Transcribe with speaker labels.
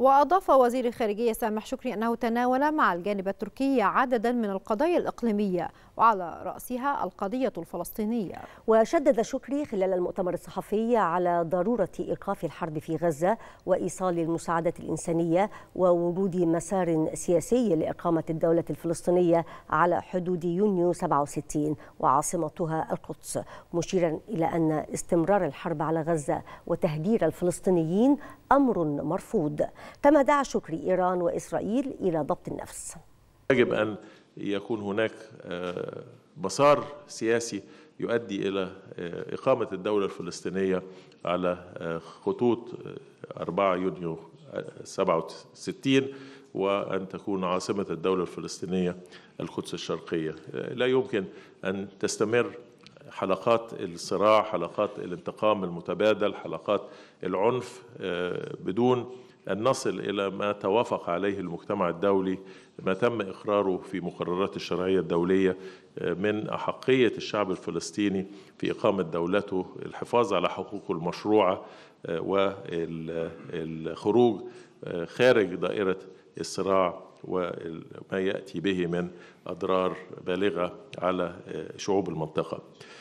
Speaker 1: وأضاف وزير الخارجية سامح شكري أنه تناول مع الجانب التركي عددا من القضايا الإقليمية وعلى رأسها القضية الفلسطينية وشدد شكري خلال المؤتمر الصحفي على ضرورة إيقاف الحرب في غزة وإيصال المساعدات الإنسانية ووجود مسار سياسي لإقامة الدولة الفلسطينية على حدود يونيو 67 وعاصمتها القدس مشيرا إلى أن استمرار الحرب على غزة وتهجير الفلسطينيين أمر مرفوض كما دعا شكري إيران وإسرائيل إلى ضبط النفس
Speaker 2: يجب أن يكون هناك آه، مسار سياسي يؤدي إلى آه، إقامة الدولة الفلسطينية على آه، خطوط 4 يونيو 67 وأن تكون عاصمة الدولة الفلسطينية القدس الشرقية لا يمكن أن تستمر حلقات الصراع حلقات الانتقام المتبادل حلقات العنف بدون أن نصل إلى ما توافق عليه المجتمع الدولي ما تم إقراره في مقررات الشرعية الدولية آه، من أحقية الشعب الفلسطيني في إقامة دولته الحفاظ على حقوقه المشروعة آه، والخروج آه، خارج دائرة الصراع وما يأتي به من أضرار بالغة على شعوب المنطقة